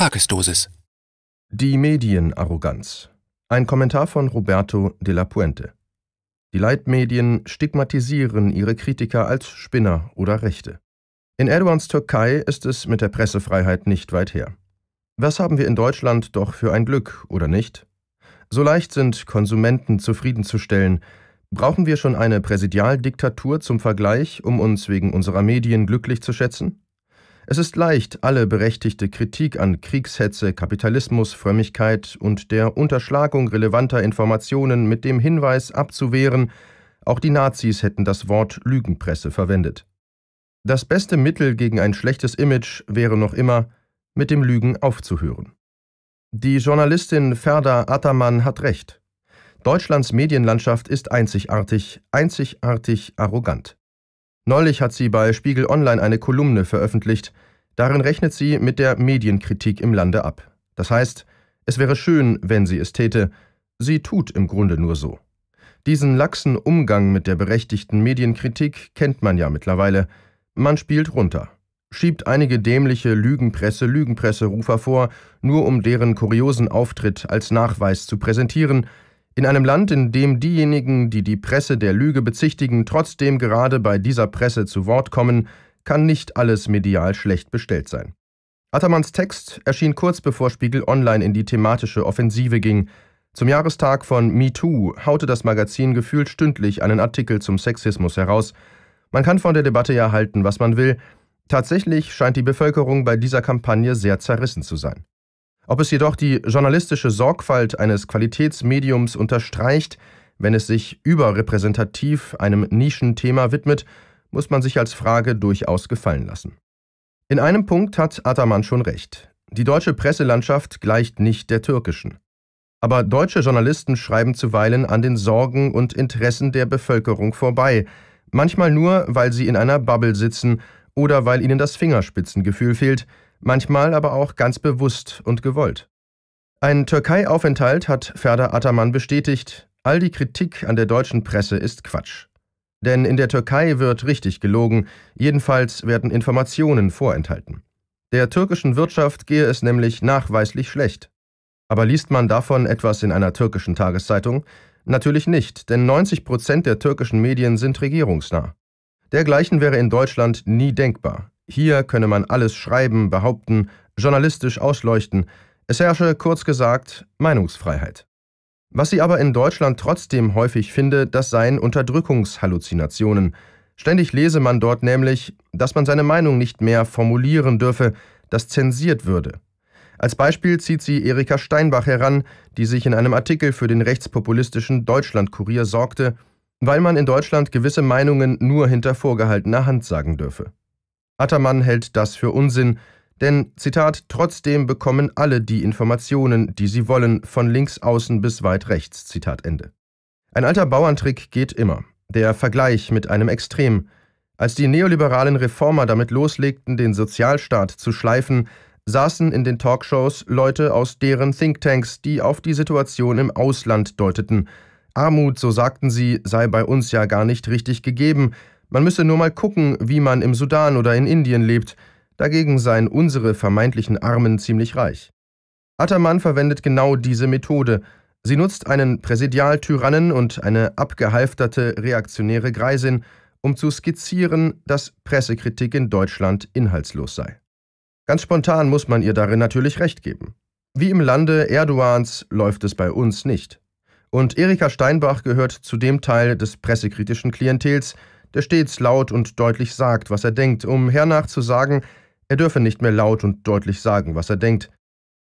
Tagesdosis. Die Medienarroganz. Ein Kommentar von Roberto de la Puente. Die Leitmedien stigmatisieren ihre Kritiker als Spinner oder Rechte. In Erdogans Türkei ist es mit der Pressefreiheit nicht weit her. Was haben wir in Deutschland doch für ein Glück, oder nicht? So leicht sind Konsumenten zufriedenzustellen. Brauchen wir schon eine Präsidialdiktatur zum Vergleich, um uns wegen unserer Medien glücklich zu schätzen? Es ist leicht, alle berechtigte Kritik an Kriegshetze, Kapitalismus, Frömmigkeit und der Unterschlagung relevanter Informationen mit dem Hinweis abzuwehren, auch die Nazis hätten das Wort Lügenpresse verwendet. Das beste Mittel gegen ein schlechtes Image wäre noch immer, mit dem Lügen aufzuhören. Die Journalistin Ferda Attermann hat recht. Deutschlands Medienlandschaft ist einzigartig, einzigartig arrogant. Neulich hat sie bei Spiegel Online eine Kolumne veröffentlicht. Darin rechnet sie mit der Medienkritik im Lande ab. Das heißt, es wäre schön, wenn sie es täte. Sie tut im Grunde nur so. Diesen laxen Umgang mit der berechtigten Medienkritik kennt man ja mittlerweile. Man spielt runter, schiebt einige dämliche Lügenpresse Lügenpresserufer vor, nur um deren kuriosen Auftritt als Nachweis zu präsentieren, in einem Land, in dem diejenigen, die die Presse der Lüge bezichtigen, trotzdem gerade bei dieser Presse zu Wort kommen, kann nicht alles medial schlecht bestellt sein. Attermanns Text erschien kurz bevor Spiegel Online in die thematische Offensive ging. Zum Jahrestag von MeToo haute das Magazin gefühlt stündlich einen Artikel zum Sexismus heraus. Man kann von der Debatte ja halten, was man will. Tatsächlich scheint die Bevölkerung bei dieser Kampagne sehr zerrissen zu sein. Ob es jedoch die journalistische Sorgfalt eines Qualitätsmediums unterstreicht, wenn es sich überrepräsentativ einem Nischenthema widmet, muss man sich als Frage durchaus gefallen lassen. In einem Punkt hat Ataman schon recht. Die deutsche Presselandschaft gleicht nicht der türkischen. Aber deutsche Journalisten schreiben zuweilen an den Sorgen und Interessen der Bevölkerung vorbei, manchmal nur, weil sie in einer Bubble sitzen oder weil ihnen das Fingerspitzengefühl fehlt, manchmal aber auch ganz bewusst und gewollt. Ein Türkei-Aufenthalt hat Ferda Ataman bestätigt, all die Kritik an der deutschen Presse ist Quatsch. Denn in der Türkei wird richtig gelogen, jedenfalls werden Informationen vorenthalten. Der türkischen Wirtschaft gehe es nämlich nachweislich schlecht. Aber liest man davon etwas in einer türkischen Tageszeitung? Natürlich nicht, denn 90 Prozent der türkischen Medien sind regierungsnah. Dergleichen wäre in Deutschland nie denkbar. Hier könne man alles schreiben, behaupten, journalistisch ausleuchten. Es herrsche, kurz gesagt, Meinungsfreiheit. Was sie aber in Deutschland trotzdem häufig finde, das seien Unterdrückungshalluzinationen. Ständig lese man dort nämlich, dass man seine Meinung nicht mehr formulieren dürfe, dass zensiert würde. Als Beispiel zieht sie Erika Steinbach heran, die sich in einem Artikel für den rechtspopulistischen Deutschlandkurier sorgte, weil man in Deutschland gewisse Meinungen nur hinter vorgehaltener Hand sagen dürfe. Attermann hält das für Unsinn, denn, Zitat, trotzdem bekommen alle die Informationen, die sie wollen, von links außen bis weit rechts, Zitat Ende. Ein alter Bauerntrick geht immer, der Vergleich mit einem Extrem. Als die neoliberalen Reformer damit loslegten, den Sozialstaat zu schleifen, saßen in den Talkshows Leute aus deren Thinktanks, die auf die Situation im Ausland deuteten. Armut, so sagten sie, sei bei uns ja gar nicht richtig gegeben, man müsse nur mal gucken, wie man im Sudan oder in Indien lebt, dagegen seien unsere vermeintlichen Armen ziemlich reich. Ataman verwendet genau diese Methode. Sie nutzt einen Präsidialtyrannen und eine abgehalfterte reaktionäre Greisin, um zu skizzieren, dass Pressekritik in Deutschland inhaltslos sei. Ganz spontan muss man ihr darin natürlich recht geben. Wie im Lande Erdogans läuft es bei uns nicht. Und Erika Steinbach gehört zu dem Teil des pressekritischen Klientels, der stets laut und deutlich sagt, was er denkt, um hernach zu sagen, er dürfe nicht mehr laut und deutlich sagen, was er denkt.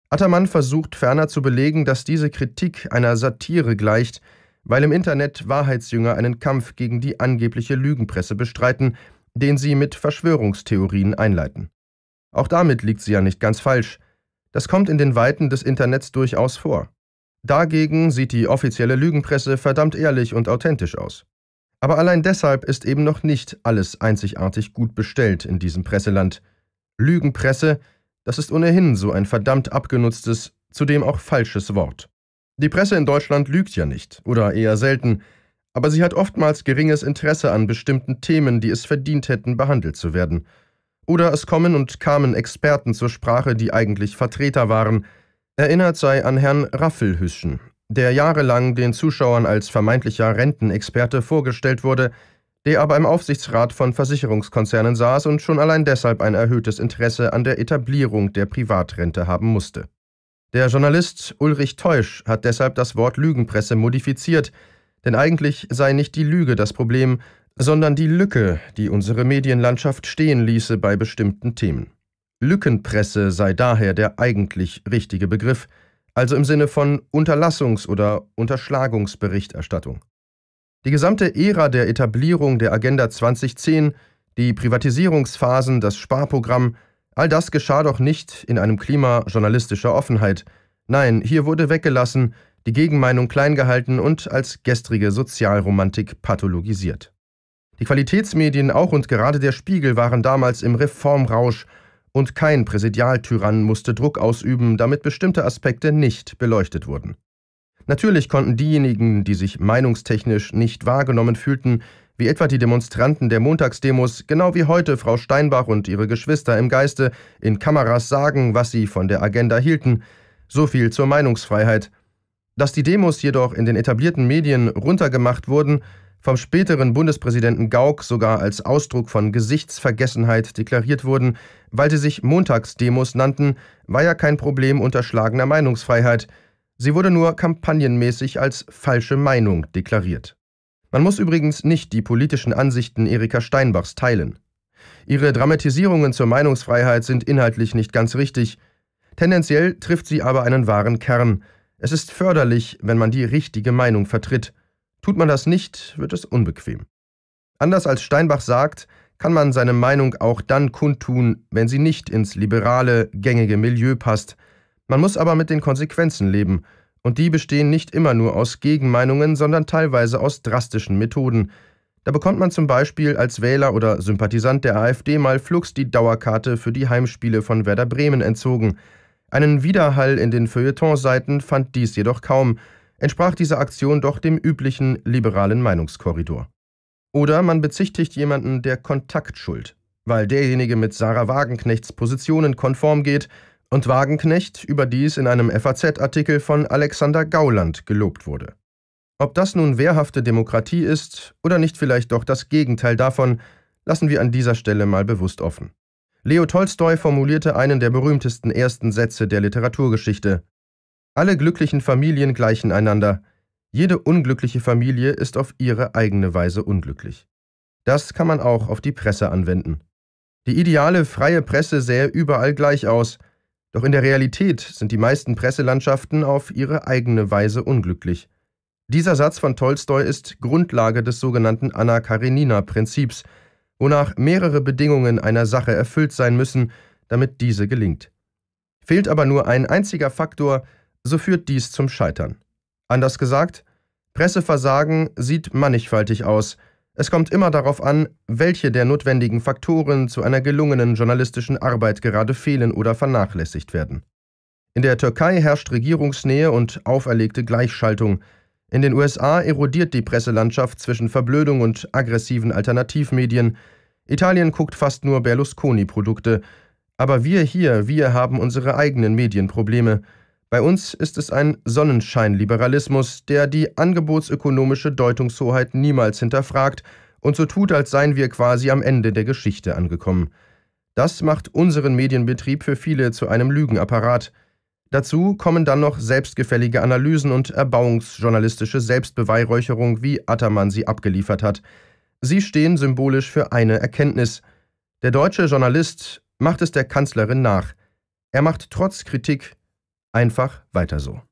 Attermann versucht ferner zu belegen, dass diese Kritik einer Satire gleicht, weil im Internet Wahrheitsjünger einen Kampf gegen die angebliche Lügenpresse bestreiten, den sie mit Verschwörungstheorien einleiten. Auch damit liegt sie ja nicht ganz falsch. Das kommt in den Weiten des Internets durchaus vor. Dagegen sieht die offizielle Lügenpresse verdammt ehrlich und authentisch aus. Aber allein deshalb ist eben noch nicht alles einzigartig gut bestellt in diesem Presseland. Lügenpresse, das ist ohnehin so ein verdammt abgenutztes, zudem auch falsches Wort. Die Presse in Deutschland lügt ja nicht, oder eher selten, aber sie hat oftmals geringes Interesse an bestimmten Themen, die es verdient hätten, behandelt zu werden. Oder es kommen und kamen Experten zur Sprache, die eigentlich Vertreter waren. Erinnert sei an Herrn Raffelhüschen, der jahrelang den Zuschauern als vermeintlicher Rentenexperte vorgestellt wurde, der aber im Aufsichtsrat von Versicherungskonzernen saß und schon allein deshalb ein erhöhtes Interesse an der Etablierung der Privatrente haben musste. Der Journalist Ulrich Teusch hat deshalb das Wort Lügenpresse modifiziert, denn eigentlich sei nicht die Lüge das Problem, sondern die Lücke, die unsere Medienlandschaft stehen ließe bei bestimmten Themen. Lückenpresse sei daher der eigentlich richtige Begriff, also im Sinne von Unterlassungs- oder Unterschlagungsberichterstattung. Die gesamte Ära der Etablierung der Agenda 2010, die Privatisierungsphasen, das Sparprogramm, all das geschah doch nicht in einem Klima journalistischer Offenheit. Nein, hier wurde weggelassen, die Gegenmeinung klein gehalten und als gestrige Sozialromantik pathologisiert. Die Qualitätsmedien auch und gerade der Spiegel waren damals im Reformrausch und kein Präsidialtyrann musste Druck ausüben, damit bestimmte Aspekte nicht beleuchtet wurden. Natürlich konnten diejenigen, die sich meinungstechnisch nicht wahrgenommen fühlten, wie etwa die Demonstranten der Montagsdemos, genau wie heute Frau Steinbach und ihre Geschwister im Geiste, in Kameras sagen, was sie von der Agenda hielten. So viel zur Meinungsfreiheit. Dass die Demos jedoch in den etablierten Medien runtergemacht wurden, vom späteren Bundespräsidenten Gauck sogar als Ausdruck von Gesichtsvergessenheit deklariert wurden, weil sie sich Montagsdemos nannten, war ja kein Problem unterschlagener Meinungsfreiheit. Sie wurde nur kampagnenmäßig als falsche Meinung deklariert. Man muss übrigens nicht die politischen Ansichten Erika Steinbachs teilen. Ihre Dramatisierungen zur Meinungsfreiheit sind inhaltlich nicht ganz richtig. Tendenziell trifft sie aber einen wahren Kern. Es ist förderlich, wenn man die richtige Meinung vertritt. Tut man das nicht, wird es unbequem. Anders als Steinbach sagt, kann man seine Meinung auch dann kundtun, wenn sie nicht ins liberale, gängige Milieu passt. Man muss aber mit den Konsequenzen leben, und die bestehen nicht immer nur aus Gegenmeinungen, sondern teilweise aus drastischen Methoden. Da bekommt man zum Beispiel als Wähler oder Sympathisant der AfD mal flugs die Dauerkarte für die Heimspiele von Werder Bremen entzogen. Einen Widerhall in den Feuilletonseiten fand dies jedoch kaum, entsprach diese Aktion doch dem üblichen liberalen Meinungskorridor. Oder man bezichtigt jemanden der Kontaktschuld, weil derjenige mit Sarah Wagenknechts Positionen konform geht und Wagenknecht überdies in einem FAZ-Artikel von Alexander Gauland gelobt wurde. Ob das nun wehrhafte Demokratie ist oder nicht vielleicht doch das Gegenteil davon, lassen wir an dieser Stelle mal bewusst offen. Leo Tolstoi formulierte einen der berühmtesten ersten Sätze der Literaturgeschichte. Alle glücklichen Familien gleichen einander, jede unglückliche Familie ist auf ihre eigene Weise unglücklich. Das kann man auch auf die Presse anwenden. Die ideale freie Presse sähe überall gleich aus, doch in der Realität sind die meisten Presselandschaften auf ihre eigene Weise unglücklich. Dieser Satz von Tolstoi ist Grundlage des sogenannten Anna Karenina-Prinzips, wonach mehrere Bedingungen einer Sache erfüllt sein müssen, damit diese gelingt. Fehlt aber nur ein einziger Faktor, so führt dies zum Scheitern. Anders gesagt, Presseversagen sieht mannigfaltig aus. Es kommt immer darauf an, welche der notwendigen Faktoren zu einer gelungenen journalistischen Arbeit gerade fehlen oder vernachlässigt werden. In der Türkei herrscht Regierungsnähe und auferlegte Gleichschaltung. In den USA erodiert die Presselandschaft zwischen Verblödung und aggressiven Alternativmedien. Italien guckt fast nur Berlusconi-Produkte. Aber wir hier, wir haben unsere eigenen Medienprobleme. Bei uns ist es ein Sonnenscheinliberalismus, der die angebotsökonomische Deutungshoheit niemals hinterfragt und so tut, als seien wir quasi am Ende der Geschichte angekommen. Das macht unseren Medienbetrieb für viele zu einem Lügenapparat. Dazu kommen dann noch selbstgefällige Analysen und erbauungsjournalistische Selbstbeweihräucherung, wie Attermann sie abgeliefert hat. Sie stehen symbolisch für eine Erkenntnis. Der deutsche Journalist macht es der Kanzlerin nach. Er macht trotz Kritik Einfach weiter so.